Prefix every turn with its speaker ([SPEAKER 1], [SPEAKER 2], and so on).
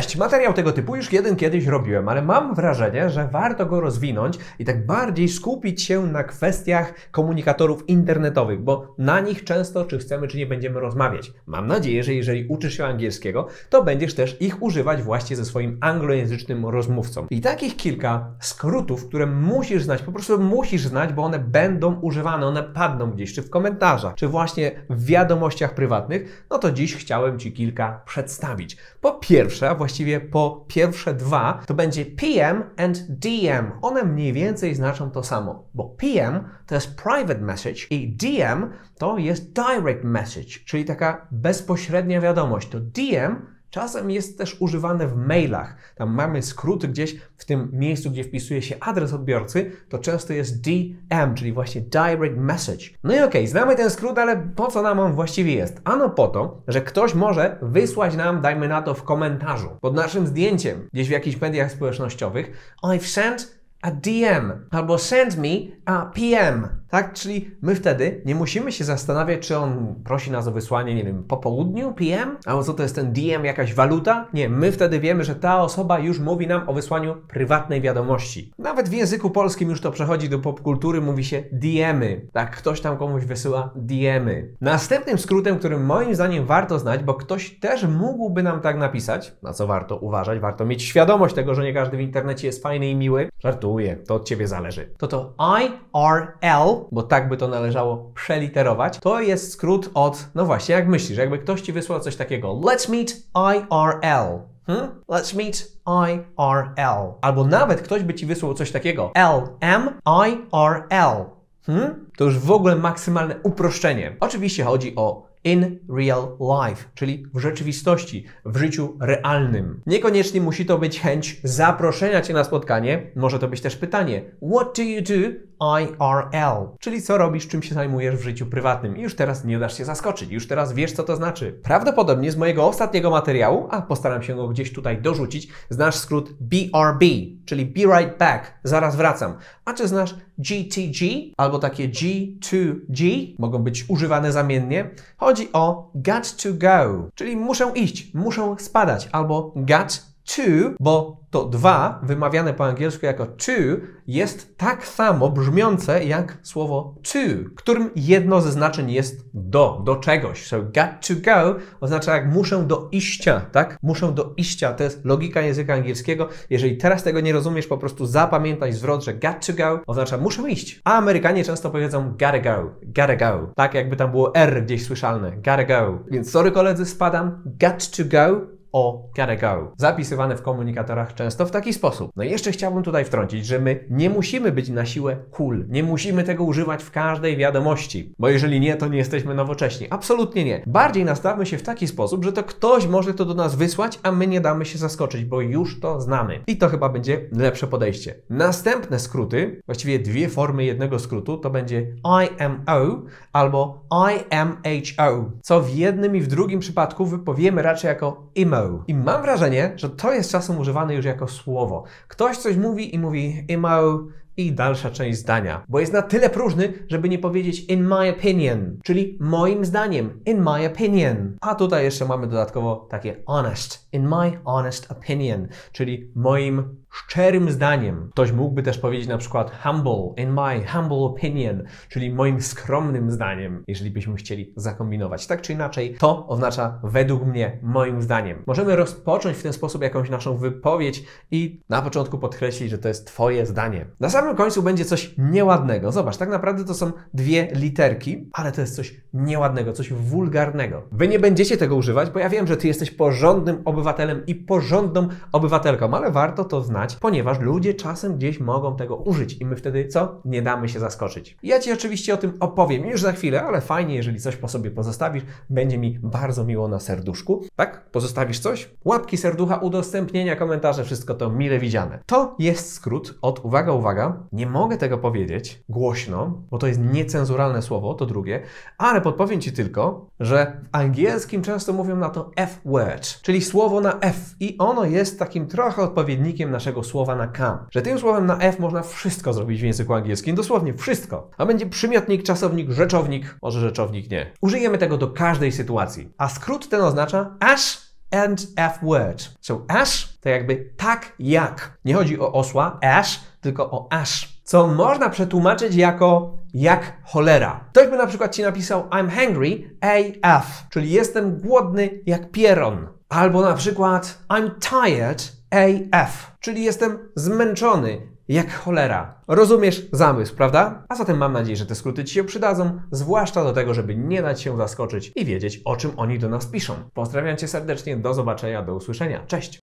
[SPEAKER 1] Cześć, materiał tego typu już jeden kiedyś robiłem, ale mam wrażenie, że warto go rozwinąć i tak bardziej skupić się na kwestiach komunikatorów internetowych, bo na nich często, czy chcemy, czy nie, będziemy rozmawiać. Mam nadzieję, że jeżeli uczysz się angielskiego, to będziesz też ich używać właśnie ze swoim anglojęzycznym rozmówcą. I takich kilka skrótów, które musisz znać, po prostu musisz znać, bo one będą używane, one padną gdzieś, czy w komentarzach, czy właśnie w wiadomościach prywatnych, no to dziś chciałem Ci kilka przedstawić. Po pierwsze, a właściwie po pierwsze dwa, to będzie PM and DM. One mniej więcej znaczą to samo, bo PM to jest private message i DM to jest direct message, czyli taka bezpośrednia wiadomość. To DM Czasem jest też używane w mailach. Tam mamy skrót gdzieś w tym miejscu, gdzie wpisuje się adres odbiorcy, to często jest DM, czyli właśnie Direct Message. No i okej, okay, znamy ten skrót, ale po co nam on właściwie jest? Ano po to, że ktoś może wysłać nam, dajmy na to w komentarzu, pod naszym zdjęciem, gdzieś w jakichś mediach społecznościowych, I've sent a DM albo send me a PM. Tak? Czyli my wtedy nie musimy się zastanawiać, czy on prosi nas o wysłanie, nie wiem, po południu PM, albo co to jest ten DM, jakaś waluta. Nie, my wtedy wiemy, że ta osoba już mówi nam o wysłaniu prywatnej wiadomości. Nawet w języku polskim już to przechodzi do popkultury, mówi się DMy. Tak, ktoś tam komuś wysyła DMy. Następnym skrótem, którym moim zdaniem warto znać, bo ktoś też mógłby nam tak napisać, na co warto uważać, warto mieć świadomość tego, że nie każdy w internecie jest fajny i miły. Żartuję, to od ciebie zależy. To to IRL bo tak by to należało przeliterować, to jest skrót od, no właśnie, jak myślisz, jakby ktoś ci wysłał coś takiego, let's meet IRL. Hmm? Let's meet IRL. Albo nawet ktoś by ci wysłał coś takiego, LMIRL. Hmm? To już w ogóle maksymalne uproszczenie. Oczywiście chodzi o in real life, czyli w rzeczywistości, w życiu realnym. Niekoniecznie musi to być chęć zaproszenia cię na spotkanie, może to być też pytanie: What do you do IRL, czyli co robisz, czym się zajmujesz w życiu prywatnym. I już teraz nie dasz się zaskoczyć, już teraz wiesz, co to znaczy. Prawdopodobnie z mojego ostatniego materiału, a postaram się go gdzieś tutaj dorzucić, znasz skrót BRB, czyli Be Right Back, zaraz wracam. A czy znasz GTG albo takie G2G, mogą być używane zamiennie? Chodzi o got to go, czyli muszę iść, muszę spadać albo got two, bo to dwa, wymawiane po angielsku jako two, jest tak samo brzmiące jak słowo to, którym jedno ze znaczeń jest do, do czegoś. So got to go oznacza jak muszę do iścia, tak? Muszę do iścia. To jest logika języka angielskiego. Jeżeli teraz tego nie rozumiesz, po prostu zapamiętaj zwrot, że got to go oznacza muszę iść. A Amerykanie często powiedzą gotta go, gotta go. Tak jakby tam było R gdzieś słyszalne. Gotta go. Więc sorry koledzy, spadam. Got to go o gotta zapisywane w komunikatorach często w taki sposób. No i jeszcze chciałbym tutaj wtrącić, że my nie musimy być na siłę cool, nie musimy tego używać w każdej wiadomości, bo jeżeli nie, to nie jesteśmy nowocześni. Absolutnie nie. Bardziej nastawmy się w taki sposób, że to ktoś może to do nas wysłać, a my nie damy się zaskoczyć, bo już to znamy. I to chyba będzie lepsze podejście. Następne skróty, właściwie dwie formy jednego skrótu, to będzie IMO albo IMHO, co w jednym i w drugim przypadku wypowiemy raczej jako IMO emo. I mam wrażenie, że to jest czasem używane już jako słowo. Ktoś coś mówi i mówi emo, i dalsza część zdania, bo jest na tyle próżny, żeby nie powiedzieć in my opinion, czyli moim zdaniem, in my opinion. A tutaj jeszcze mamy dodatkowo takie honest, in my honest opinion, czyli moim szczerym zdaniem. Ktoś mógłby też powiedzieć na przykład humble, in my humble opinion, czyli moim skromnym zdaniem, jeżeli byśmy chcieli zakombinować. Tak czy inaczej, to oznacza według mnie, moim zdaniem. Możemy rozpocząć w ten sposób jakąś naszą wypowiedź i na początku podkreślić, że to jest Twoje zdanie. Na samym samym końcu będzie coś nieładnego. Zobacz, tak naprawdę to są dwie literki, ale to jest coś nieładnego, coś wulgarnego. Wy nie będziecie tego używać, bo ja wiem, że ty jesteś porządnym obywatelem i porządną obywatelką, ale warto to znać, ponieważ ludzie czasem gdzieś mogą tego użyć i my wtedy co? Nie damy się zaskoczyć. Ja ci oczywiście o tym opowiem już za chwilę, ale fajnie, jeżeli coś po sobie pozostawisz, będzie mi bardzo miło na serduszku. Tak? Pozostawisz coś? Łapki serducha, udostępnienia, komentarze, wszystko to mile widziane. To jest skrót od, uwaga, uwaga, nie mogę tego powiedzieć głośno, bo to jest niecenzuralne słowo, to drugie, ale podpowiem Ci tylko, że w angielskim często mówią na to F-word, czyli słowo na F i ono jest takim trochę odpowiednikiem naszego słowa na K. Że tym słowem na F można wszystko zrobić w języku angielskim, dosłownie wszystko. A będzie przymiotnik, czasownik, rzeczownik, może rzeczownik nie. Użyjemy tego do każdej sytuacji. A skrót ten oznacza as and F word. So as? to jakby tak jak. Nie chodzi o osła, ash, tylko o aż, co można przetłumaczyć jako jak cholera. Ktoś by na przykład ci napisał I'm hungry AF, czyli jestem głodny jak pieron. Albo na przykład I'm tired AF, czyli jestem zmęczony jak cholera. Rozumiesz zamysł, prawda? A zatem mam nadzieję, że te skróty Ci się przydadzą, zwłaszcza do tego, żeby nie dać się zaskoczyć i wiedzieć, o czym oni do nas piszą. Pozdrawiam Cię serdecznie, do zobaczenia, do usłyszenia. Cześć!